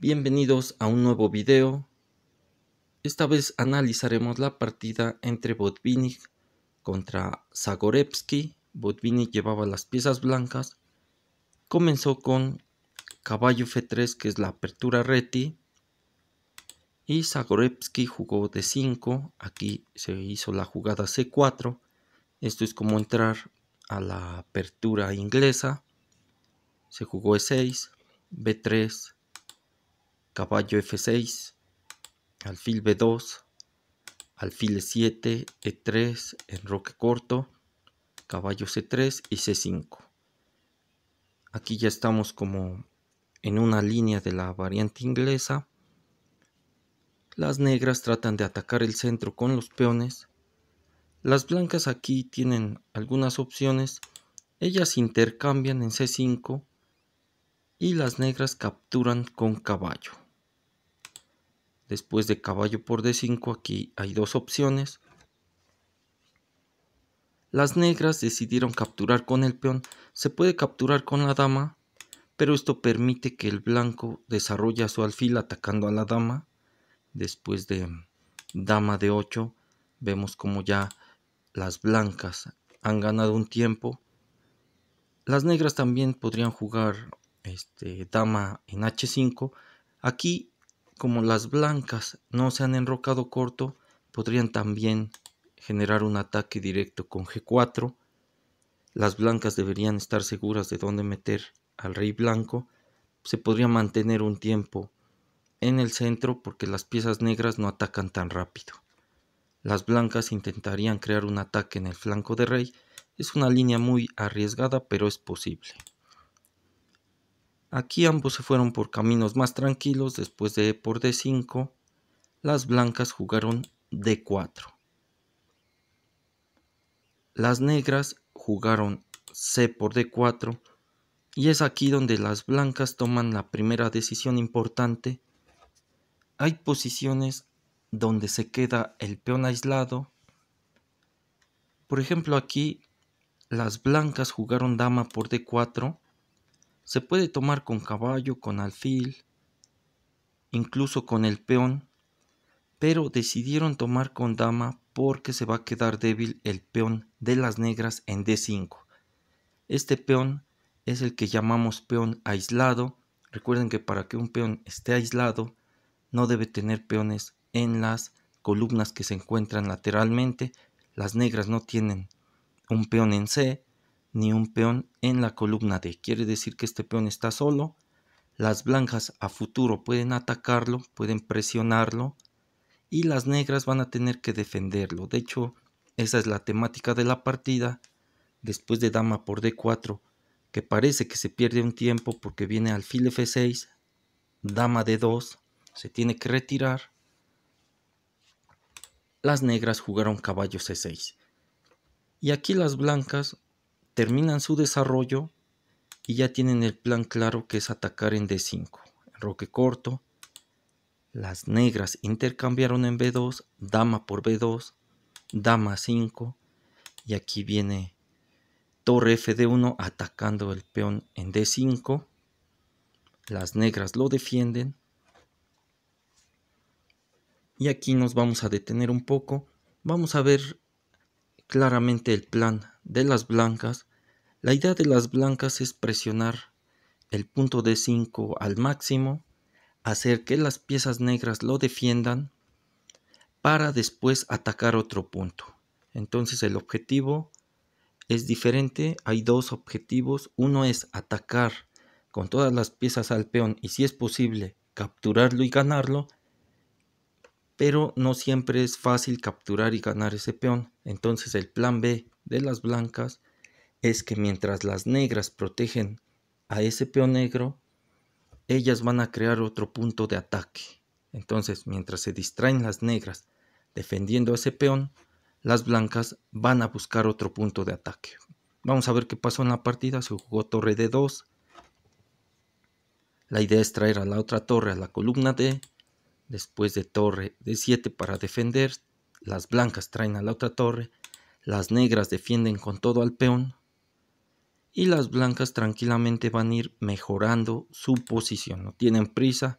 Bienvenidos a un nuevo video. Esta vez analizaremos la partida entre Botvinnik contra Zagorevsky. Botvinnik llevaba las piezas blancas. Comenzó con caballo F3 que es la apertura reti. Y Zagorevsky jugó de 5. Aquí se hizo la jugada C4. Esto es como entrar a la apertura inglesa. Se jugó E6, B3, caballo f6, alfil b2, alfil e7, e3, enroque corto, caballo c3 y c5. Aquí ya estamos como en una línea de la variante inglesa. Las negras tratan de atacar el centro con los peones. Las blancas aquí tienen algunas opciones. Ellas intercambian en c5 y las negras capturan con caballo. Después de caballo por D5 aquí hay dos opciones. Las negras decidieron capturar con el peón. Se puede capturar con la dama, pero esto permite que el blanco desarrolle su alfil atacando a la dama. Después de dama de 8 vemos como ya las blancas han ganado un tiempo. Las negras también podrían jugar este, dama en h5. Aquí como las blancas no se han enrocado corto, podrían también generar un ataque directo con G4. Las blancas deberían estar seguras de dónde meter al rey blanco. Se podría mantener un tiempo en el centro porque las piezas negras no atacan tan rápido. Las blancas intentarían crear un ataque en el flanco de rey. Es una línea muy arriesgada, pero es posible. Aquí ambos se fueron por caminos más tranquilos después de por D5. Las blancas jugaron D4. Las negras jugaron C por D4 y es aquí donde las blancas toman la primera decisión importante. Hay posiciones donde se queda el peón aislado. Por ejemplo aquí las blancas jugaron dama por D4 se puede tomar con caballo, con alfil, incluso con el peón, pero decidieron tomar con dama porque se va a quedar débil el peón de las negras en D5. Este peón es el que llamamos peón aislado. Recuerden que para que un peón esté aislado, no debe tener peones en las columnas que se encuentran lateralmente. Las negras no tienen un peón en C, ni un peón en la columna D. Quiere decir que este peón está solo. Las blancas a futuro pueden atacarlo, pueden presionarlo y las negras van a tener que defenderlo. De hecho, esa es la temática de la partida. Después de dama por D4, que parece que se pierde un tiempo porque viene alfil F6, dama D2, se tiene que retirar. Las negras jugaron caballo C6. Y aquí las blancas terminan su desarrollo y ya tienen el plan claro que es atacar en D5. Roque corto, las negras intercambiaron en B2, dama por B2, dama 5 y aquí viene torre FD1 atacando el peón en D5. Las negras lo defienden. Y aquí nos vamos a detener un poco. Vamos a ver claramente el plan de las blancas la idea de las blancas es presionar el punto d 5 al máximo, hacer que las piezas negras lo defiendan para después atacar otro punto. Entonces el objetivo es diferente, hay dos objetivos, uno es atacar con todas las piezas al peón y si es posible capturarlo y ganarlo, pero no siempre es fácil capturar y ganar ese peón. Entonces el plan B de las blancas es que mientras las negras protegen a ese peón negro, ellas van a crear otro punto de ataque. Entonces, mientras se distraen las negras defendiendo a ese peón, las blancas van a buscar otro punto de ataque. Vamos a ver qué pasó en la partida. Se jugó torre de 2. La idea es traer a la otra torre a la columna D. Después de torre de 7 para defender. Las blancas traen a la otra torre. Las negras defienden con todo al peón y las blancas tranquilamente van a ir mejorando su posición. No tienen prisa.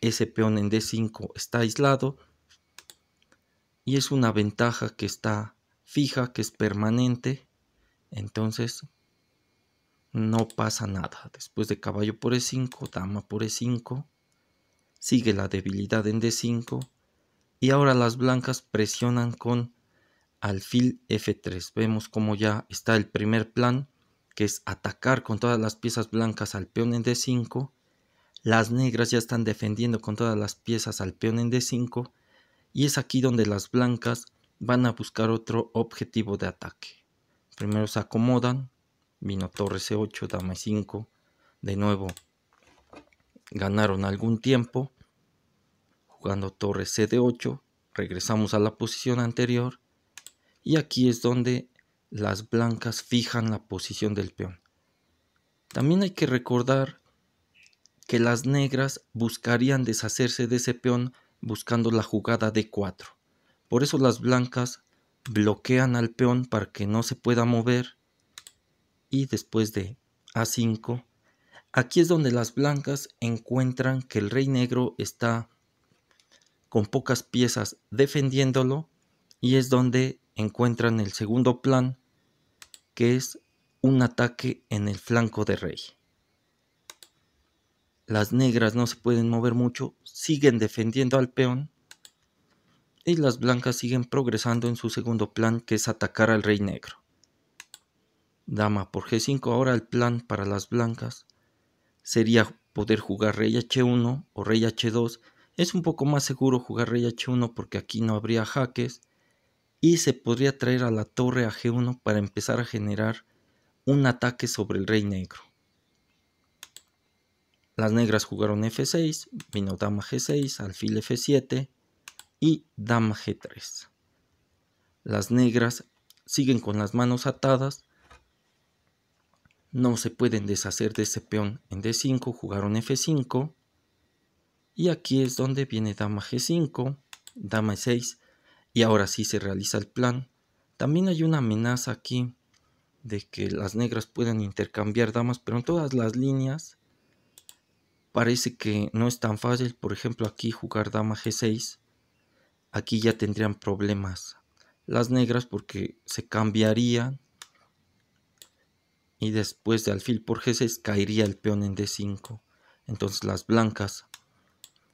Ese peón en D5 está aislado. Y es una ventaja que está fija, que es permanente. Entonces no pasa nada. Después de caballo por E5, dama por E5. Sigue la debilidad en D5. Y ahora las blancas presionan con alfil F3. Vemos como ya está el primer plan que es atacar con todas las piezas blancas al peón en d5. Las negras ya están defendiendo con todas las piezas al peón en d5. Y es aquí donde las blancas van a buscar otro objetivo de ataque. Primero se acomodan. Vino torre c8, dama 5. E de nuevo ganaron algún tiempo. Jugando torre c 8. Regresamos a la posición anterior. Y aquí es donde las blancas fijan la posición del peón. También hay que recordar que las negras buscarían deshacerse de ese peón buscando la jugada de 4. Por eso las blancas bloquean al peón para que no se pueda mover y después de A5 aquí es donde las blancas encuentran que el rey negro está con pocas piezas defendiéndolo y es donde encuentran el segundo plan, que es un ataque en el flanco de Rey. Las negras no se pueden mover mucho, siguen defendiendo al peón y las blancas siguen progresando en su segundo plan, que es atacar al rey negro. Dama por G5, ahora el plan para las blancas sería poder jugar rey H1 o rey H2. Es un poco más seguro jugar rey H1 porque aquí no habría jaques y se podría traer a la torre a G1 para empezar a generar un ataque sobre el rey negro. Las negras jugaron F6, vino dama G6, alfil F7 y dama G3. Las negras siguen con las manos atadas, no se pueden deshacer de ese peón en D5, jugaron F5 y aquí es donde viene dama G5, dama 6 e y ahora sí se realiza el plan. También hay una amenaza aquí de que las negras puedan intercambiar damas, pero en todas las líneas parece que no es tan fácil. Por ejemplo, aquí jugar dama G6, aquí ya tendrían problemas las negras porque se cambiarían y después de alfil por G6 caería el peón en D5. Entonces las blancas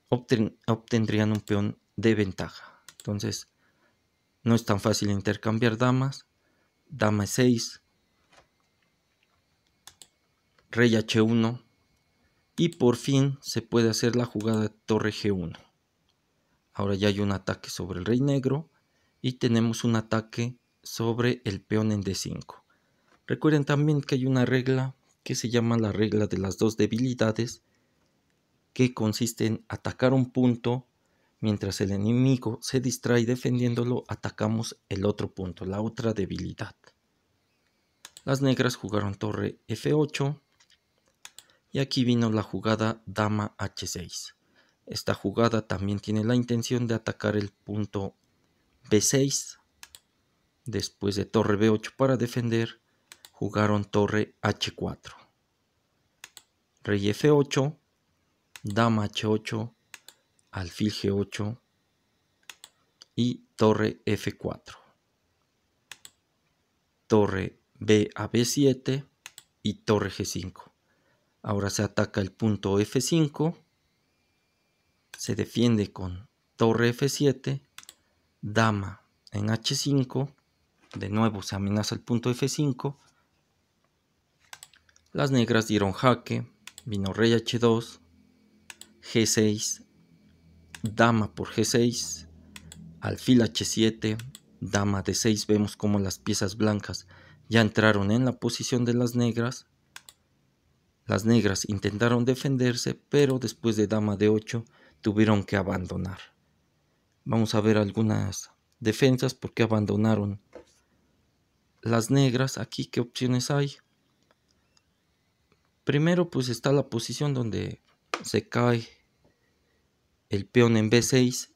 obtendrían un peón de ventaja. Entonces no es tan fácil intercambiar damas. Dama E6. Rey H1. Y por fin se puede hacer la jugada torre G1. Ahora ya hay un ataque sobre el rey negro. Y tenemos un ataque sobre el peón en D5. Recuerden también que hay una regla que se llama la regla de las dos debilidades, que consiste en atacar un punto Mientras el enemigo se distrae defendiéndolo, atacamos el otro punto, la otra debilidad. Las negras jugaron torre F8 y aquí vino la jugada dama H6. Esta jugada también tiene la intención de atacar el punto B6. Después de torre B8 para defender, jugaron torre H4. Rey F8, dama H8 alfil G8 y torre F4. Torre B a B7 y torre G5. Ahora se ataca el punto F5. Se defiende con torre F7, dama en H5. De nuevo se amenaza el punto F5. Las negras dieron jaque, vino rey H2, G6, dama por g6, alfil h7, dama de 6 vemos como las piezas blancas ya entraron en la posición de las negras. Las negras intentaron defenderse, pero después de dama de 8 tuvieron que abandonar. Vamos a ver algunas defensas porque abandonaron las negras. Aquí, ¿qué opciones hay? Primero, pues está la posición donde se cae el peón en b6.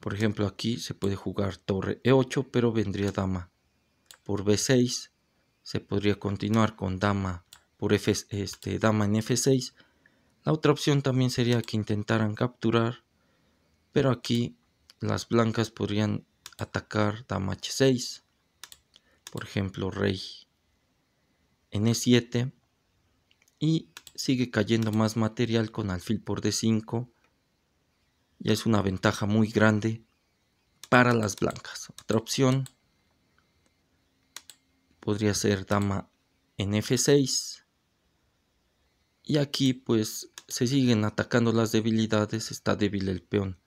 Por ejemplo, aquí se puede jugar torre e8, pero vendría dama por b6. Se podría continuar con dama por este, dama en f6. La otra opción también sería que intentaran capturar, pero aquí las blancas podrían atacar dama h6. Por ejemplo, rey en e7 y sigue cayendo más material con alfil por D5 y es una ventaja muy grande para las blancas. Otra opción podría ser dama en F6 y aquí pues se siguen atacando las debilidades, está débil el peón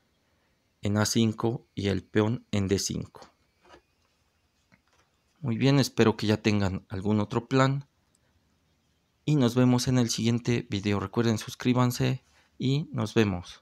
en A5 y el peón en D5. Muy bien, espero que ya tengan algún otro plan y nos vemos en el siguiente video. Recuerden suscríbanse y nos vemos.